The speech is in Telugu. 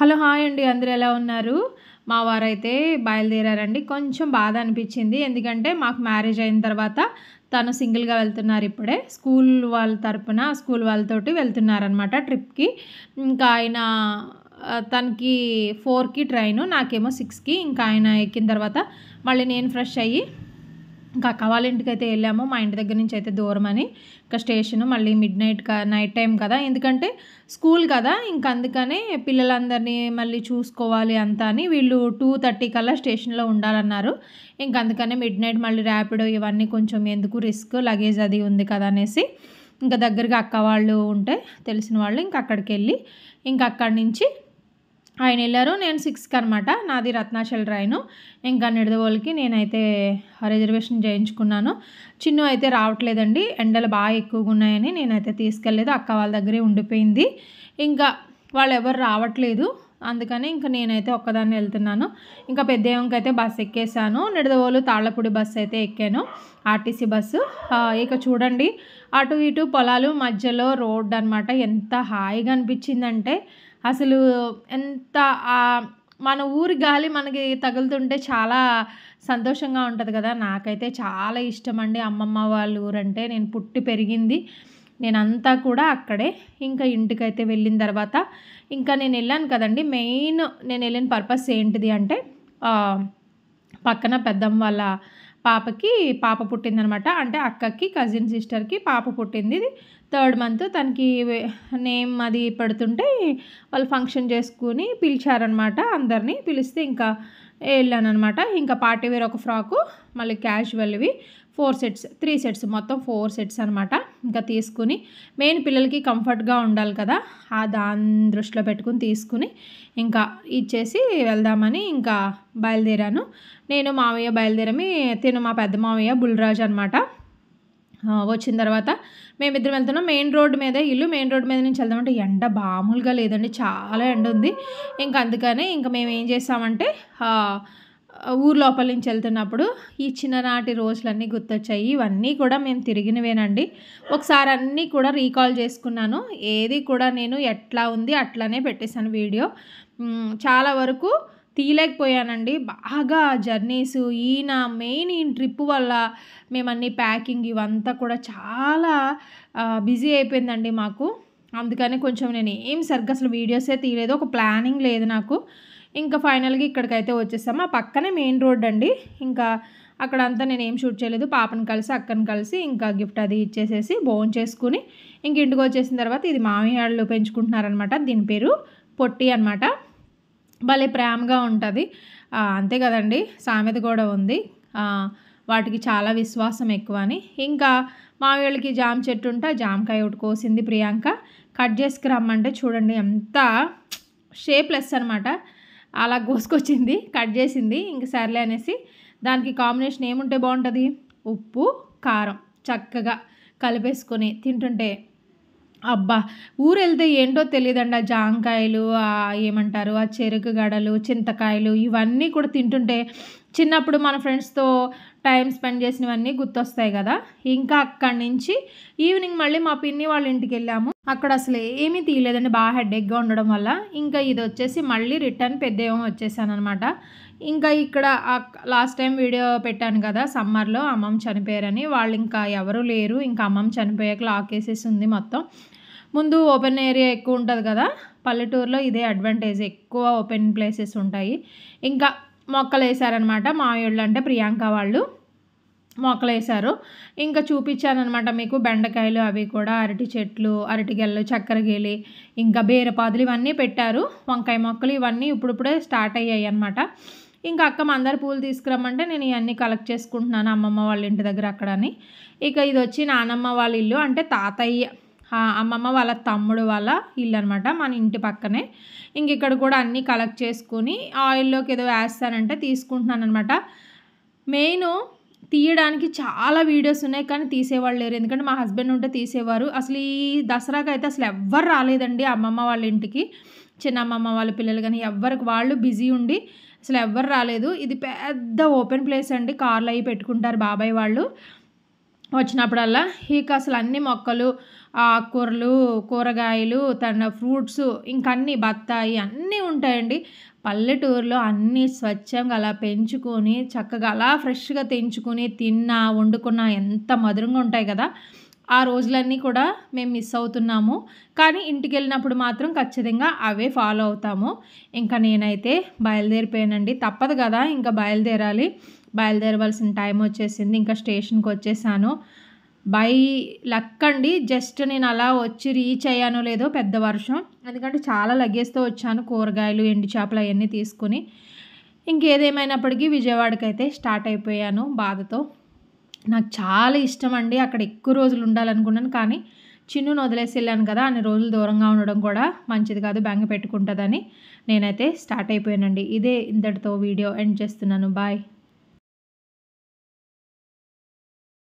హలో హాయ్ అండి అందరూ ఎలా ఉన్నారు మా వారైతే బయలుదేరారండి కొంచెం బాధ అనిపించింది ఎందుకంటే మాకు మ్యారేజ్ అయిన తర్వాత తను సింగిల్గా వెళ్తున్నారు ఇప్పుడే స్కూల్ వాళ్ళ తరపున స్కూల్ వాళ్ళతోటి వెళ్తున్నారనమాట ట్రిప్కి ఇంకా ఆయన తనకి ఫోర్కి ట్రైను నాకేమో సిక్స్కి ఇంకా ఆయన ఎక్కిన తర్వాత మళ్ళీ నేను ఫ్రెష్ అయ్యి ఇంకా అక్క వాళ్ళ ఇంటికి అయితే వెళ్ళాము మా ఇంటి దగ్గర నుంచి అయితే దూరం అని ఇంకా స్టేషన్ మళ్ళీ మిడ్ నైట్ నైట్ టైం కదా ఎందుకంటే స్కూల్ కదా ఇంకా అందుకనే పిల్లలందరినీ మళ్ళీ చూసుకోవాలి అంతా అని వీళ్ళు టూ థర్టీ కల్లా స్టేషన్లో ఉండాలన్నారు ఇంకా అందుకనే మిడ్ నైట్ మళ్ళీ ర్యాపిడో ఇవన్నీ కొంచెం ఎందుకు రిస్క్ లగేజ్ అది ఉంది కదా అనేసి ఇంకా దగ్గరగా అక్క వాళ్ళు ఉంటే తెలిసిన వాళ్ళు ఇంకా అక్కడికి వెళ్ళి ఇంకా అక్కడి నుంచి ఆయన వెళ్ళారు నేను సిక్స్కి అనమాట నాది రత్నాచల్ ట్రైను ఇంకా నిడదవోలికి నేనైతే రిజర్వేషన్ చేయించుకున్నాను చిన్ను అయితే రావట్లేదండి ఎండలు బాగా ఎక్కువగా ఉన్నాయని నేనైతే తీసుకెళ్ళలేదు అక్క వాళ్ళ దగ్గరే ఉండిపోయింది ఇంకా వాళ్ళు ఎవరు రావట్లేదు అందుకని ఇంకా నేనైతే ఒక్కదాన్ని వెళ్తున్నాను ఇంకా పెద్ద అయితే బస్సు ఎక్కేసాను నిడదవోలు తాళ్ళపూడి బస్సు అయితే ఎక్కాను ఆర్టీసీ బస్సు ఇక చూడండి అటు ఇటు పొలాలు మధ్యలో రోడ్ అనమాట ఎంత హాయిగా అనిపించిందంటే అసలు ఎంత మన ఊరి గాలి మనకి తగులుతుంటే చాలా సంతోషంగా ఉంటుంది కదా నాకైతే చాలా ఇష్టం అండి అమ్మమ్మ వాళ్ళ ఊరంటే నేను పుట్టి పెరిగింది నేనంతా కూడా అక్కడే ఇంకా ఇంటికైతే వెళ్ళిన తర్వాత ఇంకా నేను వెళ్ళాను కదండి మెయిన్ నేను వెళ్ళిన పర్పస్ ఏంటిది అంటే పక్కన పెద్దమ్మ వాళ్ళ పాపకి పాప పుట్టిందనమాట అంటే అక్కకి కజిన్ సిస్టర్కి పాప పుట్టింది థర్డ్ మంత్ తనకి నేమ్ అది పెడుతుంటే వాళ్ళు ఫంక్షన్ చేసుకుని పిలిచారనమాట అందరినీ పిలిస్తే ఇంకా అనమాట ఇంకా పార్టీ వేర్ ఒక ఫ్రాకు మళ్ళీ క్యాజువల్వి ఫోర్ సెట్స్ త్రీ సెట్స్ మొత్తం ఫోర్ సెట్స్ అనమాట ఇంకా తీసుకుని మెయిన్ పిల్లలకి కంఫర్ట్గా ఉండాలి కదా ఆ దాని దృష్టిలో పెట్టుకుని తీసుకుని ఇంకా ఇచ్చేసి వెళ్దామని ఇంకా బయలుదేరాను నేను మావయ్య బయలుదేరమి తిను మా పెద్ద మావయ్య బుల్రాజ్ అనమాట వచ్చిన తర్వాత మేమిద్దరం వెళ్తున్నాం మెయిన్ రోడ్ మీద ఇల్లు మెయిన్ రోడ్ మీద నుంచి వెళ్దామంటే ఎండ బామూలుగా లేదండి చాలా ఎండ ఉంది ఇంకా అందుకనే ఇంకా మేము ఏం చేస్తామంటే ఊరు లోపల నుంచి వెళ్తున్నప్పుడు ఈ చిన్ననాటి రోజులన్నీ గుర్తొచ్చాయి ఇవన్నీ కూడా మేము తిరిగినవేనండి ఒకసారి అన్నీ కూడా రీకాల్ చేసుకున్నాను ఏది కూడా నేను ఎట్లా ఉంది అట్లానే పెట్టేశాను వీడియో చాలా వరకు తీయలేకపోయానండి బాగా జర్నీస్ ఈయన మెయిన్ ఈయన ట్రిప్ వల్ల మేమన్నీ ప్యాకింగ్ ఇవంతా కూడా చాలా బిజీ అయిపోయిందండి మాకు అందుకని కొంచెం నేను ఏం సరిగ్గా అసలు వీడియోసే తీయలేదు ఒక ప్లానింగ్ లేదు నాకు ఇంకా ఫైనల్గా ఇక్కడికైతే వచ్చేసాము ఆ పక్కనే మెయిన్ రోడ్ అండి ఇంకా అక్కడ అంతా నేను ఏం షూట్ చేయలేదు పాపను కలిసి అక్కను కలిసి ఇంకా గిఫ్ట్ అది ఇచ్చేసేసి బోన్ చేసుకుని ఇంక ఇంటికి వచ్చేసిన తర్వాత ఇది మామిడి పెంచుకుంటున్నారనమాట దీని పేరు పొట్టి అనమాట భలే ప్రేమగా ఉంటుంది అంతే కదండి సామెత కూడా ఉంది వాటికి చాలా విశ్వాసం ఎక్కువ అని ఇంకా మావేళ్ళకి జామ చెట్టు ఉంటే జామకాయ ఒకటి కోసింది ప్రియాంక కట్ చేసుకు రమ్మంటే చూడండి ఎంత షేప్లెస్ అనమాట అలా కోసుకొచ్చింది కట్ చేసింది ఇంక సర్లే అనేసి దానికి కాంబినేషన్ ఏముంటే బాగుంటుంది ఉప్పు కారం చక్కగా కలిపేసుకొని తింటుంటే అబ్బా ఊరు వెళ్తే ఏంటో తెలియదండి ఆ జాంకాయలు ఏమంటారు ఆ చెరుకు గడలు చింతకాయలు ఇవన్నీ కూడా తింటుంటే చిన్నప్పుడు మన ఫ్రెండ్స్తో టైం స్పెండ్ చేసినవన్నీ గుర్తొస్తాయి కదా ఇంకా అక్కడి నుంచి ఈవినింగ్ మళ్ళీ మా పిన్ని వాళ్ళ ఇంటికి వెళ్ళాము అక్కడ అసలు ఏమీ తీయలేదండి బాగా హెడ్ఎక్గా ఉండడం వల్ల ఇంకా ఇది వచ్చేసి మళ్ళీ రిటర్న్ పెద్ద ఏమో వచ్చేసాను అనమాట ఇంకా ఇక్కడ లాస్ట్ టైం వీడియో పెట్టాను కదా సమ్మర్లో అమ్మమ్మ చనిపోయారని వాళ్ళు ఇంకా ఎవరు లేరు ఇంకా అమ్మమ్మ చనిపోయాక లాక్ వేసేసి ఉంది మొత్తం ముందు ఓపెన్ ఏరియా ఎక్కువ ఉంటుంది కదా పల్లెటూరులో ఇదే అడ్వాంటేజ్ ఎక్కువ ఓపెన్ ప్లేసెస్ ఉంటాయి ఇంకా మొక్కలు వేశారనమాట మామిళ్ళు అంటే ప్రియాంక వాళ్ళు మొక్కలు వేశారు ఇంకా చూపించానమాట మీకు బెండకాయలు అవి కూడా అరటి చెట్లు అరటి గెల్లు చక్కెర గేలి ఇంకా బీరపాదులు ఇవన్నీ పెట్టారు వంకాయ మొక్కలు ఇవన్నీ ఇప్పుడిప్పుడే స్టార్ట్ అయ్యాయి అనమాట ఇంకా అక్క మందరి పూలు తీసుకురమ్మంటే నేను ఇవన్నీ కలెక్ట్ చేసుకుంటున్నాను అమ్మమ్మ వాళ్ళ ఇంటి దగ్గర అక్కడని ఇక ఇది వచ్చి నానమ్మ వాళ్ళ ఇల్లు అంటే తాతయ్య అమ్మమ్మ వాళ్ళ తమ్ముడు వాళ్ళ ఇల్లు అనమాట మన ఇంటి పక్కనే ఇంక ఇక్కడ కూడా అన్నీ కలెక్ట్ చేసుకుని ఆయిల్లోకి ఏదో వేస్తానంటే తీసుకుంటున్నాను అనమాట మెయిన్ తీయడానికి చాలా వీడియోస్ ఉన్నాయి కానీ తీసేవాళ్ళు లేరు ఎందుకంటే మా హస్బెండ్ ఉంటే తీసేవారు అసలు ఈ దసరాకి అయితే అసలు ఎవ్వరు రాలేదండి అమ్మమ్మ వాళ్ళ ఇంటికి చిన్న అమ్మమ్మ వాళ్ళ పిల్లలు కానీ ఎవ్వరికి వాళ్ళు బిజీ ఉండి అసలు ఎవ్వరు రాలేదు ఇది పెద్ద ఓపెన్ ప్లేస్ అండి కార్లు అవి పెట్టుకుంటారు బాబాయ్ వాళ్ళు వచ్చినప్పుడల్లా ఇక అసలు అన్ని మొక్కలు ఆకుకూరలు కూరగాయలు తన ఫ్రూట్స్ ఇంకా అన్ని బత్తాయి అన్నీ ఉంటాయండి పల్లెటూరులో అన్నీ స్వచ్ఛంగా అలా పెంచుకొని చక్కగా అలా ఫ్రెష్గా తెంచుకొని తిన్నా వండుకున్నా ఎంత మధురంగా ఉంటాయి కదా ఆ రోజులన్నీ కూడా మేము మిస్ అవుతున్నాము కానీ ఇంటికి వెళ్ళినప్పుడు మాత్రం ఖచ్చితంగా అవే ఫాలో అవుతాము ఇంకా నేనైతే బయలుదేరిపోయానండి తప్పదు కదా ఇంకా బయలుదేరాలి బయలుదేరవలసిన టైం వచ్చేసింది ఇంకా స్టేషన్కి వచ్చేసాను బై లక్కండి జస్ట్ నేను అలా వచ్చి రీచ్ అయ్యానో లేదో పెద్ద వర్షం ఎందుకంటే చాలా లగేజ్తో వచ్చాను కూరగాయలు ఎండు చేపలు అవన్నీ తీసుకుని ఇంకేదేమైనప్పటికీ విజయవాడకి అయితే స్టార్ట్ అయిపోయాను బాధతో నాకు చాలా ఇష్టం అండి అక్కడ ఎక్కువ రోజులు ఉండాలనుకున్నాను కానీ చిన్నును వదిలేసి వెళ్ళాను కదా అన్ని రోజులు దూరంగా ఉండడం కూడా మంచిది కాదు బెంగ పెట్టుకుంటుందని నేనైతే స్టార్ట్ అయిపోయానండి ఇదే ఇంతటితో వీడియో ఎండ్ చేస్తున్నాను బాయ్